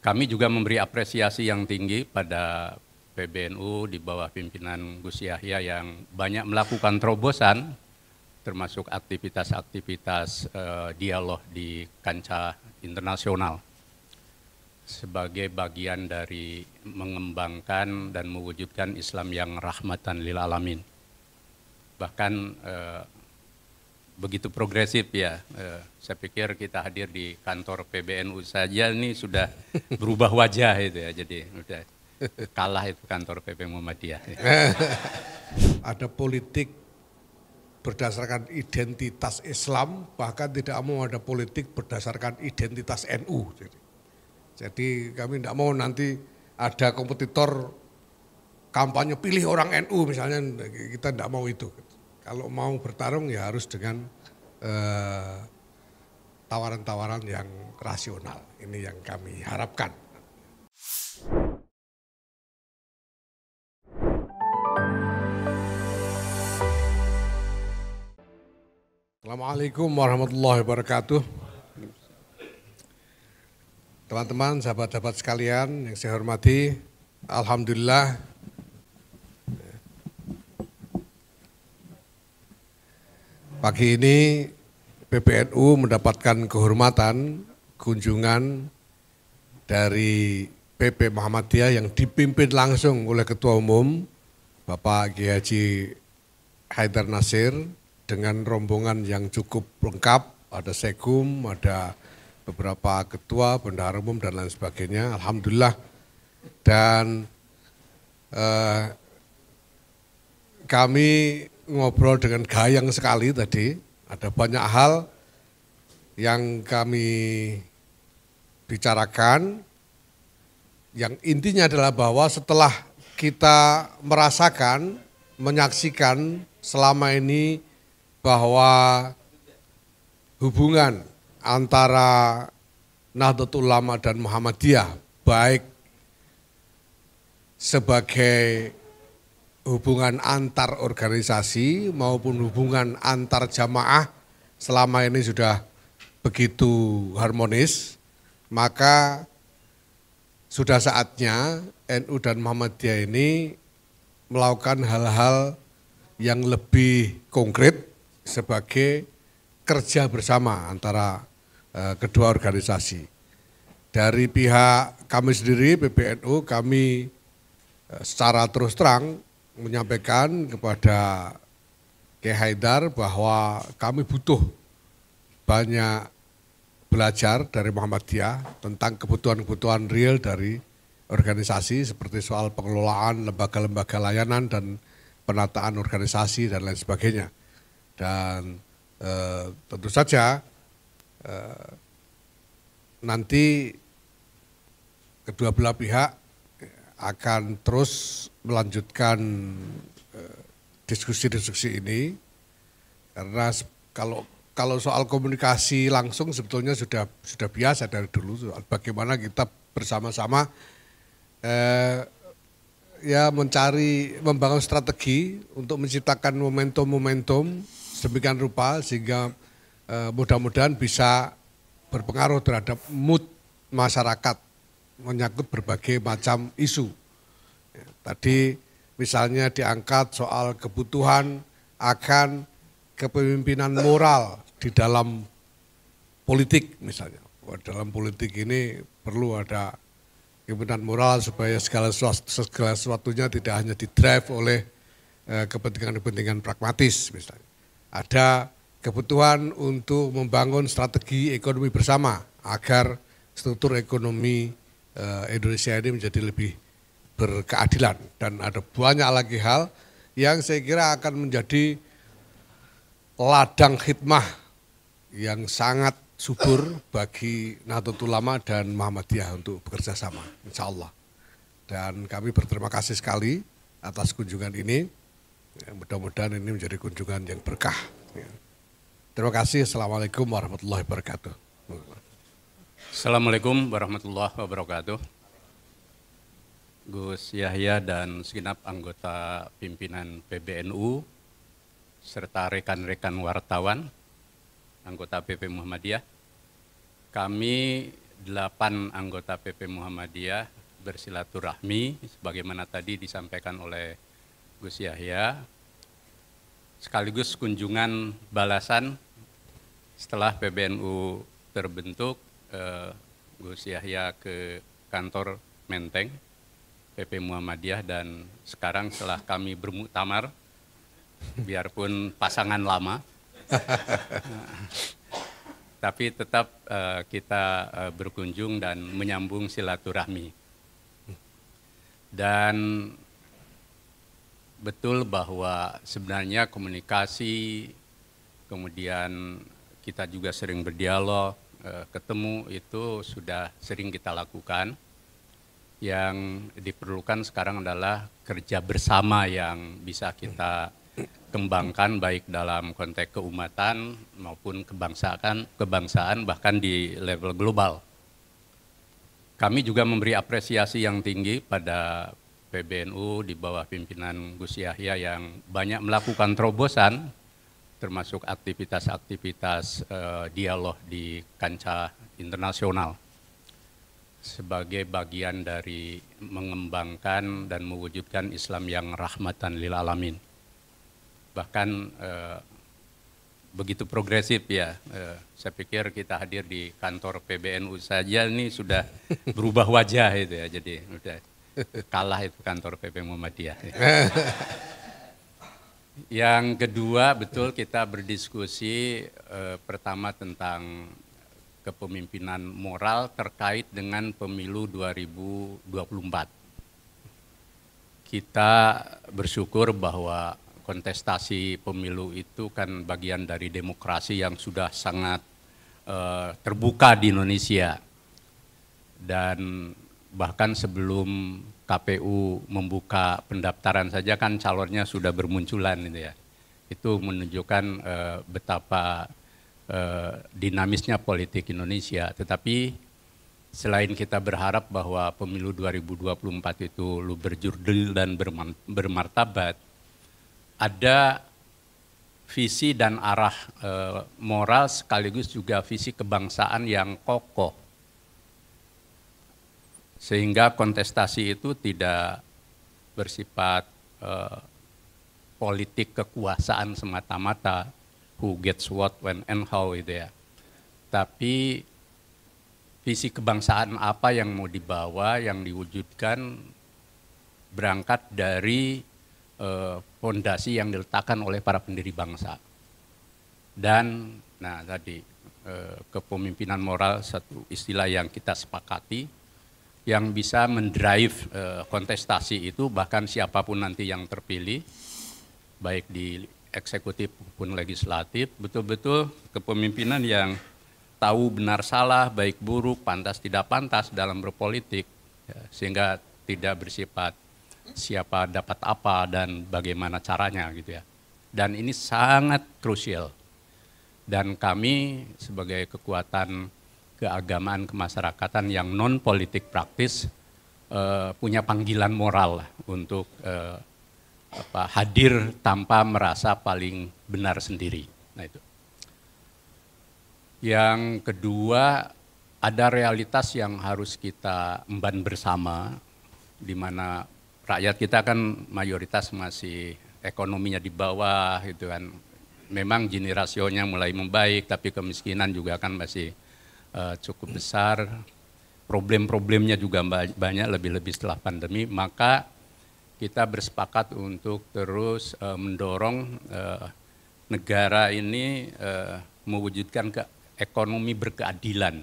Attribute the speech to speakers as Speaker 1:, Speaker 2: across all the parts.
Speaker 1: Kami juga memberi apresiasi yang tinggi pada PBNU di bawah pimpinan Gus Yahya yang banyak melakukan terobosan termasuk aktivitas-aktivitas uh, dialog di kancah internasional sebagai bagian dari mengembangkan dan mewujudkan Islam yang rahmatan lil alamin. Bahkan uh, begitu progresif ya. Eh, saya pikir kita hadir di kantor PBNU saja ini sudah berubah wajah itu ya. Jadi udah kalah itu kantor PP Muhammadiyah.
Speaker 2: Ada politik berdasarkan identitas Islam, bahkan tidak mau ada politik berdasarkan identitas NU. Jadi, jadi kami tidak mau nanti ada kompetitor kampanye pilih orang NU misalnya, kita tidak mau itu kalau mau bertarung ya harus dengan eh, tawaran-tawaran eh, yang rasional. Ini yang kami harapkan. Assalamualaikum warahmatullahi wabarakatuh. Teman-teman, sahabat-sahabat sekalian yang saya hormati, Alhamdulillah Pagi ini PBNU mendapatkan kehormatan kunjungan dari PP Muhammadiyah yang dipimpin langsung oleh Ketua Umum Bapak Kiai Haji Haidar Nasir dengan rombongan yang cukup lengkap, ada sekum, ada beberapa ketua, bendahara umum dan lain sebagainya. Alhamdulillah dan eh, kami ngobrol dengan gayang sekali tadi. Ada banyak hal yang kami bicarakan. Yang intinya adalah bahwa setelah kita merasakan, menyaksikan selama ini bahwa hubungan antara Nahdlatul Ulama dan Muhammadiyah baik sebagai hubungan antar organisasi maupun hubungan antar jamaah selama ini sudah begitu harmonis, maka sudah saatnya NU dan Muhammadiyah ini melakukan hal-hal yang lebih konkret sebagai kerja bersama antara eh, kedua organisasi. Dari pihak kami sendiri, PBNU, kami eh, secara terus terang menyampaikan kepada Kiai Haidar bahwa kami butuh banyak belajar dari Muhammadiyah tentang kebutuhan-kebutuhan real dari organisasi seperti soal pengelolaan lembaga-lembaga layanan dan penataan organisasi dan lain sebagainya. Dan e, tentu saja e, nanti kedua belah pihak akan terus melanjutkan eh, diskusi-diskusi ini karena kalau kalau soal komunikasi langsung sebetulnya sudah sudah biasa dari dulu bagaimana kita bersama-sama eh, ya mencari membangun strategi untuk menciptakan momentum-momentum sedemikian rupa sehingga eh, mudah-mudahan bisa berpengaruh terhadap mood masyarakat menyangkut berbagai macam isu. Ya, tadi misalnya diangkat soal kebutuhan akan kepemimpinan moral di dalam politik misalnya. Dalam politik ini perlu ada kepemimpinan moral supaya segala sesuatunya tidak hanya didrive oleh eh, kepentingan-kepentingan pragmatis misalnya. Ada kebutuhan untuk membangun strategi ekonomi bersama agar struktur ekonomi Eh, Indonesia ini menjadi lebih berkeadilan dan ada banyak lagi hal yang saya kira akan menjadi ladang khidmah yang sangat subur bagi Nahdlatul Ulama dan Muhammadiyah untuk bekerja sama, insya Allah. Dan kami berterima kasih sekali atas kunjungan ini. Ya, mudah-mudahan ini menjadi kunjungan yang berkah. Ya. Terima kasih. Assalamualaikum warahmatullahi wabarakatuh.
Speaker 1: Assalamualaikum warahmatullahi wabarakatuh. Gus Yahya dan segenap anggota pimpinan PBNU serta rekan-rekan wartawan anggota PP Muhammadiyah. Kami delapan anggota PP Muhammadiyah bersilaturahmi sebagaimana tadi disampaikan oleh Gus Yahya sekaligus kunjungan balasan setelah PBNU terbentuk uh, Gus Yahya ke kantor Menteng PP Muhammadiyah dan sekarang setelah kami bermuktamar biarpun pasangan lama tapi tetap uh, kita uh, berkunjung dan menyambung silaturahmi. Dan betul bahwa sebenarnya komunikasi kemudian kita juga sering berdialog Eh, ketemu itu sudah sering kita lakukan. Yang diperlukan sekarang adalah kerja bersama yang bisa kita kembangkan baik dalam konteks keumatan maupun kebangsaan, kebangsaan bahkan di level global. Kami juga memberi apresiasi yang tinggi pada PBNU di bawah pimpinan Gus Yahya yang banyak melakukan terobosan termasuk aktivitas-aktivitas uh, dialog di kancah internasional sebagai bagian dari mengembangkan dan mewujudkan Islam yang rahmatan lil alamin. Bahkan uh, begitu progresif ya. uh, saya pikir kita hadir di kantor PBNU saja ini sudah berubah wajah itu ya. Jadi udah kalah itu kantor PP Muhammadiyah. Yang kedua betul kita berdiskusi eh, pertama tentang kepemimpinan moral terkait dengan pemilu 2024. Kita bersyukur bahwa kontestasi pemilu itu kan bagian dari demokrasi yang sudah sangat eh, terbuka di Indonesia. Dan bahkan sebelum KPU membuka pendaftaran saja kan calonnya sudah bermunculan gitu ya. Itu menunjukkan e, betapa e, dinamisnya politik Indonesia. Tetapi selain kita berharap bahwa pemilu 2024 itu lu berjurdil dan bermartabat, ada visi dan arah e, moral sekaligus juga visi kebangsaan yang kokoh sehingga kontestasi itu tidak bersifat eh, politik kekuasaan semata-mata who gets what when and how itu ya tapi visi kebangsaan apa yang mau dibawa yang diwujudkan berangkat dari eh, fondasi yang diletakkan oleh para pendiri bangsa dan nah tadi eh, kepemimpinan moral satu istilah yang kita sepakati yang bisa mendrive eh, kontestasi itu bahkan siapapun nanti yang terpilih baik di eksekutif maupun legislatif betul-betul kepemimpinan yang tahu benar salah baik buruk pantas tidak pantas dalam berpolitik ya, sehingga tidak bersifat siapa dapat apa dan bagaimana caranya gitu ya dan ini sangat krusial dan kami sebagai kekuatan keagamaan kemasyarakatan yang non politik praktis uh, punya panggilan moral untuk uh, apa, hadir tanpa merasa paling benar sendiri. Nah itu. Yang kedua ada realitas yang harus kita emban bersama, di mana rakyat kita kan mayoritas masih ekonominya di bawah, gitu kan. Memang gini rasionya mulai membaik, tapi kemiskinan juga kan masih uh, cukup besar, problem-problemnya juga banyak lebih-lebih setelah pandemi, maka kita bersepakat untuk terus uh, mendorong uh, negara ini uh, mewujudkan ke ekonomi berkeadilan.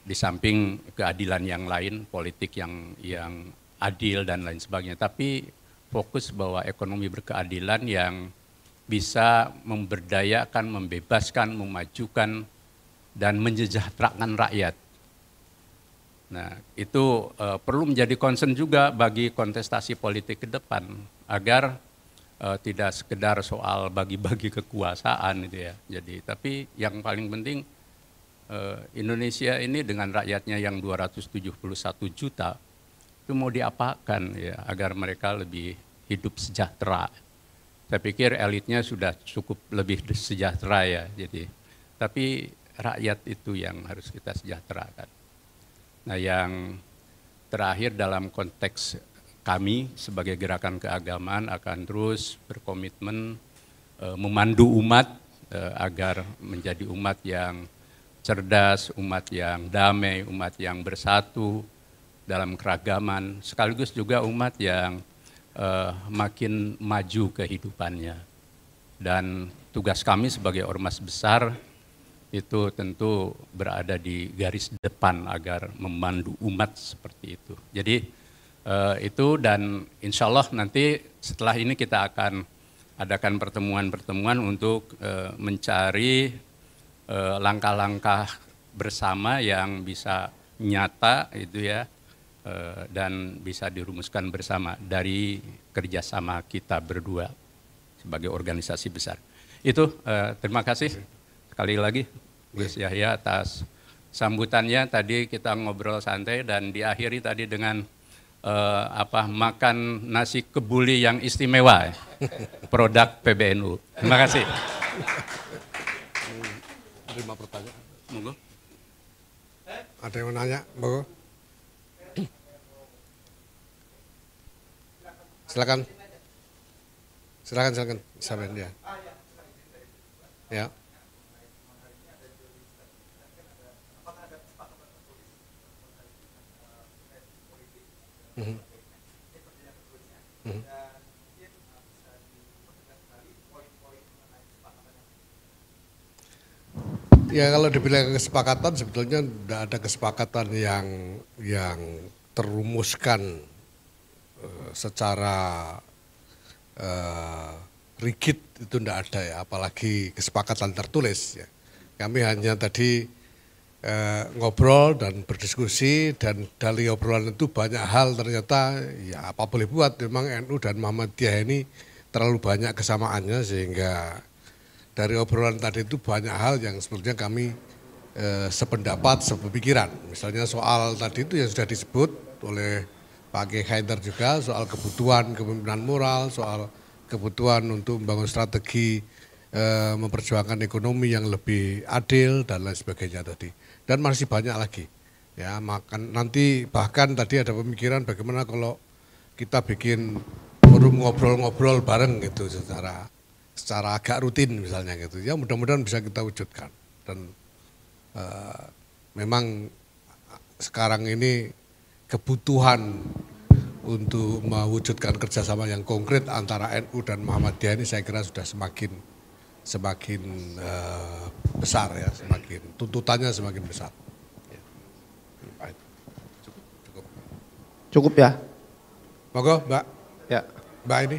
Speaker 1: Di samping keadilan yang lain, politik yang yang adil dan lain sebagainya, tapi fokus bahwa ekonomi berkeadilan yang bisa memberdayakan, membebaskan, memajukan dan menyejahterakan rakyat. Nah, itu uh, perlu menjadi concern juga bagi kontestasi politik ke depan agar uh, tidak sekedar soal bagi-bagi kekuasaan itu ya. Jadi, tapi yang paling penting uh, Indonesia ini dengan rakyatnya yang 271 juta itu mau diapakan ya agar mereka lebih hidup sejahtera. Saya pikir elitnya sudah cukup lebih sejahtera ya. Jadi, tapi rakyat itu yang harus kita sejahterakan. Nah yang terakhir dalam konteks kami sebagai gerakan keagamaan akan terus berkomitmen e, memandu umat e, agar menjadi umat yang cerdas, umat yang damai, umat yang bersatu dalam keragaman, sekaligus juga umat yang e, makin maju kehidupannya. Dan tugas kami sebagai ormas besar itu tentu berada di garis depan agar memandu umat seperti itu. Jadi eh, itu dan insya Allah nanti setelah ini kita akan adakan pertemuan-pertemuan untuk eh, mencari langkah eh, langkah-langkah bersama yang bisa nyata itu ya eh, dan bisa dirumuskan bersama dari kerjasama kita berdua sebagai organisasi besar. Itu eh, terima kasih. Sekali lagi, Gus iya. Yahya atas sambutannya tadi kita ngobrol santai dan diakhiri tadi dengan uh, apa makan nasi kebuli yang istimewa, ya. produk PBNU. Terima kasih.
Speaker 2: Terima pertanyaan. Monggo. Ada yang mau nanya? Monggo. Silakan. Silakan silakan. Sampai dia. Ya. ya. Mm-hmm. Mm-hmm. Ya kalau dibilang kesepakatan sebetulnya tidak ada kesepakatan yang yang terumuskan eh, secara uh, rigid itu tidak ada ya apalagi kesepakatan tertulis ya. Kami hanya tadi eh, ngobrol dan berdiskusi dan dari obrolan itu banyak hal ternyata ya apa boleh buat memang NU dan Muhammadiyah ini terlalu banyak kesamaannya sehingga dari obrolan tadi itu banyak hal yang sebenarnya kami eh, sependapat, sepemikiran. Misalnya soal tadi itu yang sudah disebut oleh Pak G. Haider juga soal kebutuhan kepemimpinan moral, soal kebutuhan untuk membangun strategi eh, memperjuangkan ekonomi yang lebih adil dan lain sebagainya tadi dan masih banyak lagi. Ya, makan nanti bahkan tadi ada pemikiran bagaimana kalau kita bikin forum ngobrol-ngobrol bareng gitu secara secara agak rutin misalnya gitu. Ya mudah-mudahan bisa kita wujudkan dan uh, memang sekarang ini kebutuhan untuk mewujudkan kerjasama yang konkret antara NU dan Muhammadiyah ini saya kira sudah semakin semakin uh, besar ya, semakin tuntutannya semakin besar. Ya. Cukup, cukup. Cukup ya. Moga Mbak. Ya. Mbak ini.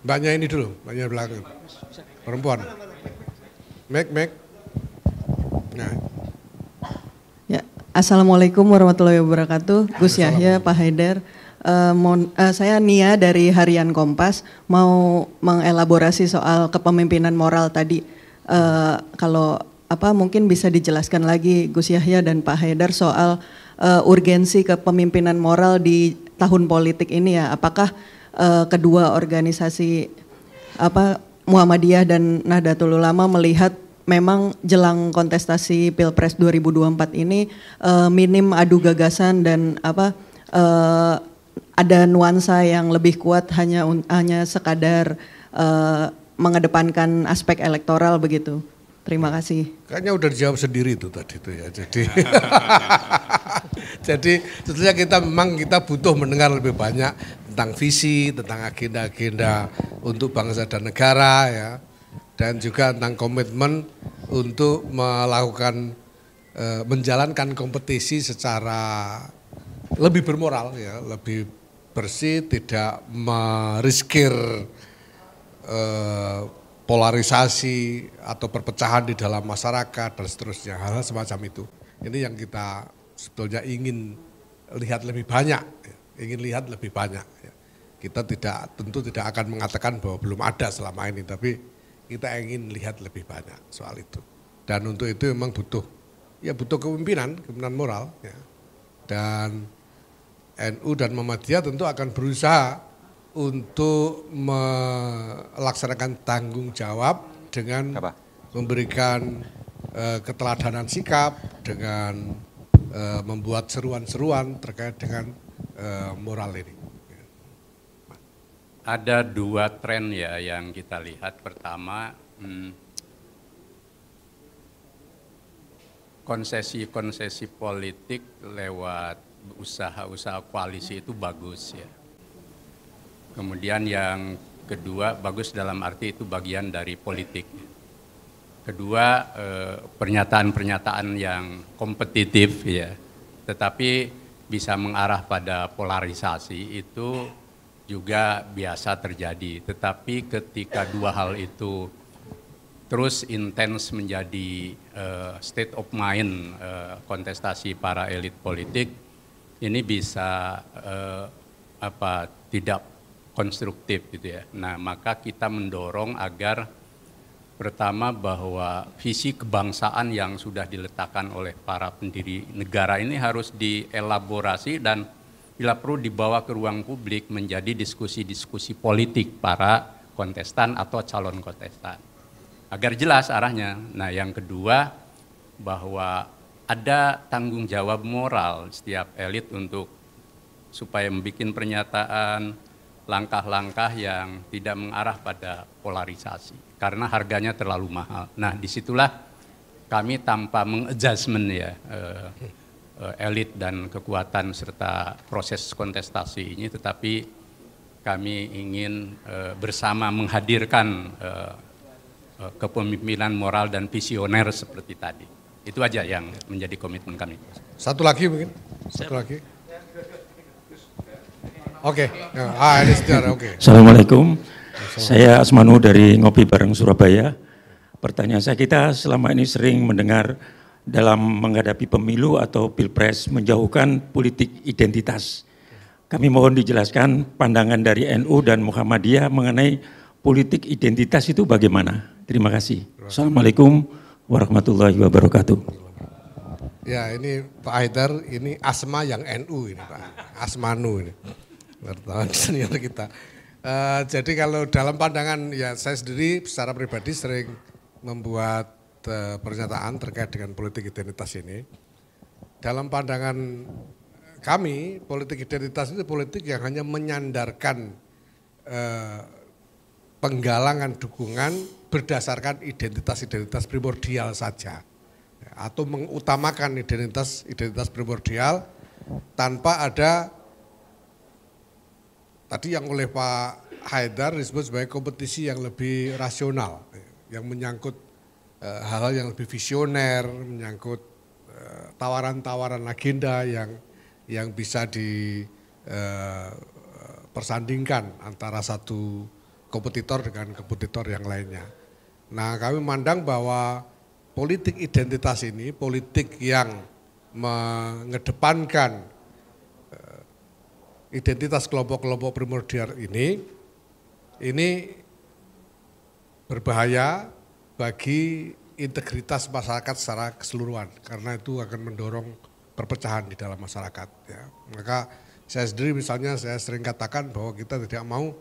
Speaker 2: Mbaknya ini dulu, mbaknya belakang. Perempuan. Mek, Mek. Nah.
Speaker 1: Ya, Assalamualaikum warahmatullahi wabarakatuh. Gus Yahya, Pak Haidar uh, saya Nia dari Harian Kompas mau mengelaborasi soal kepemimpinan moral tadi. Uh, kalau apa mungkin bisa dijelaskan lagi Gus Yahya dan Pak Haidar soal uh, urgensi kepemimpinan moral di tahun politik ini ya. Apakah uh, kedua organisasi apa Muhammadiyah dan Nahdlatul Ulama melihat memang jelang kontestasi Pilpres 2024 ini uh, minim adu gagasan dan apa uh, ada nuansa yang lebih kuat hanya hanya sekadar uh, mengedepankan aspek
Speaker 2: elektoral begitu. Terima ya. kasih. Kayaknya udah dijawab sendiri itu tadi itu ya. Jadi Jadi sebetulnya kita memang kita butuh mendengar lebih banyak tentang visi, tentang agenda-agenda untuk bangsa dan negara ya. Dan juga tentang komitmen untuk melakukan eh, menjalankan kompetisi secara lebih bermoral ya, lebih bersih, tidak meriskir eh, polarisasi atau perpecahan di dalam masyarakat dan seterusnya. Hal-hal semacam itu. Ini yang kita sebetulnya ingin lihat lebih banyak, ya. ingin lihat lebih banyak. Ya. Kita tidak tentu tidak akan mengatakan bahwa belum ada selama ini, tapi kita ingin lihat lebih banyak soal itu. Dan untuk itu memang butuh ya butuh kepemimpinan, kepemimpinan moral ya. Dan NU dan Muhammadiyah tentu akan berusaha untuk melaksanakan tanggung jawab dengan Apa? memberikan uh, keteladanan sikap, dengan uh, membuat seruan-seruan terkait dengan uh, moral ini.
Speaker 1: Ada dua tren ya yang kita lihat. Pertama, hmm, konsesi-konsesi politik lewat usaha-usaha koalisi itu bagus ya. Kemudian yang kedua bagus dalam arti itu bagian dari politik. Kedua eh, pernyataan-pernyataan yang kompetitif ya, tetapi bisa mengarah pada polarisasi itu juga biasa terjadi. Tetapi ketika dua hal itu terus intens menjadi uh, state of mind uh, kontestasi para elit politik, ini bisa eh, apa tidak konstruktif gitu ya. Nah, maka kita mendorong agar pertama bahwa visi kebangsaan yang sudah diletakkan oleh para pendiri negara ini harus dielaborasi dan bila perlu dibawa ke ruang publik menjadi diskusi-diskusi politik para kontestan atau calon kontestan. Agar jelas arahnya. Nah, yang kedua bahwa ada tanggung jawab moral setiap elit untuk supaya membuat pernyataan langkah-langkah yang tidak mengarah pada polarisasi karena harganya terlalu mahal. Nah disitulah kami tanpa mengadjustment ya eh, eh, elit dan kekuatan serta proses kontestasi ini, tetapi kami ingin eh, bersama menghadirkan kepemimpinan moral dan visioner seperti tadi. Itu aja yang menjadi komitmen kami.
Speaker 2: Satu lagi mungkin? Satu lagi. Oke, okay. ah, oke. Okay. Assalamualaikum.
Speaker 1: Saya Asmanu dari Ngopi Bareng Surabaya. Pertanyaan saya, kita selama ini sering mendengar dalam menghadapi pemilu atau pilpres menjauhkan politik identitas. Kami mohon dijelaskan pandangan dari NU dan Muhammadiyah mengenai politik identitas itu bagaimana. Terima kasih. Assalamualaikum warahmatullahi wabarakatuh.
Speaker 2: Ya ini Pak Haidar ini asma yang NU ini Pak, asmanu ini wartawan senior kita. Uh, jadi kalau dalam pandangan ya saya sendiri secara pribadi sering membuat uh, pernyataan terkait dengan politik identitas ini. Dalam pandangan kami politik identitas itu politik yang hanya menyandarkan uh, penggalangan dukungan berdasarkan identitas-identitas primordial saja atau mengutamakan identitas-identitas primordial tanpa ada tadi yang oleh Pak Haidar disebut sebagai kompetisi yang lebih rasional yang menyangkut eh, hal-hal yang lebih visioner, menyangkut eh, tawaran-tawaran agenda yang yang bisa dipersandingkan eh, antara satu kompetitor dengan kompetitor yang lainnya. Nah kami memandang bahwa politik identitas ini, politik yang mengedepankan eh, identitas kelompok-kelompok primordial ini, ini berbahaya bagi integritas masyarakat secara keseluruhan karena itu akan mendorong perpecahan di dalam masyarakat ya. Maka saya sendiri misalnya saya sering katakan bahwa kita tidak mau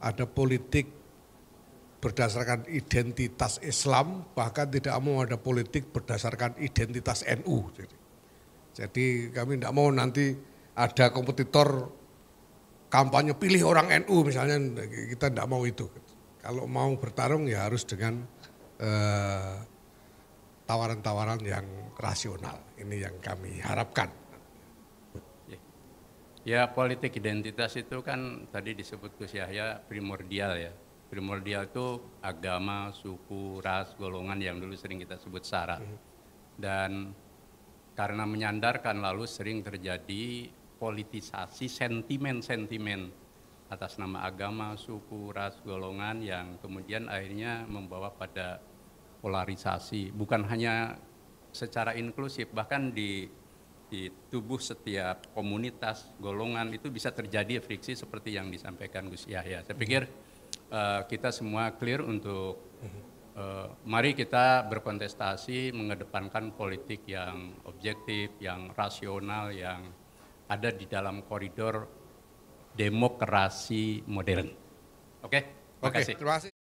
Speaker 2: ada politik berdasarkan identitas Islam, bahkan tidak mau ada politik berdasarkan identitas NU. Jadi, jadi kami tidak mau nanti ada kompetitor kampanye pilih orang NU misalnya, kita tidak mau itu. Kalau mau bertarung ya harus dengan eh, tawaran-tawaran eh, yang rasional. Ini yang kami harapkan.
Speaker 1: Ya politik identitas itu kan tadi disebut Gus Yahya primordial ya. Primordial itu agama, suku, ras, golongan yang dulu sering kita sebut SARA. Mhm. Dan karena menyandarkan lalu sering terjadi politisasi sentimen-sentimen atas nama agama, suku, ras, golongan yang kemudian akhirnya membawa pada polarisasi. Bukan hanya secara inklusif, bahkan di di tubuh setiap komunitas, golongan itu bisa terjadi friksi seperti yang disampaikan Gus Yahya. Saya mhm. pikir uh, kita semua clear untuk uh, mari kita berkontestasi mengedepankan politik yang objektif, yang rasional, yang ada di dalam koridor demokrasi modern. Oke, okay?
Speaker 2: terima Oke, terima kasih.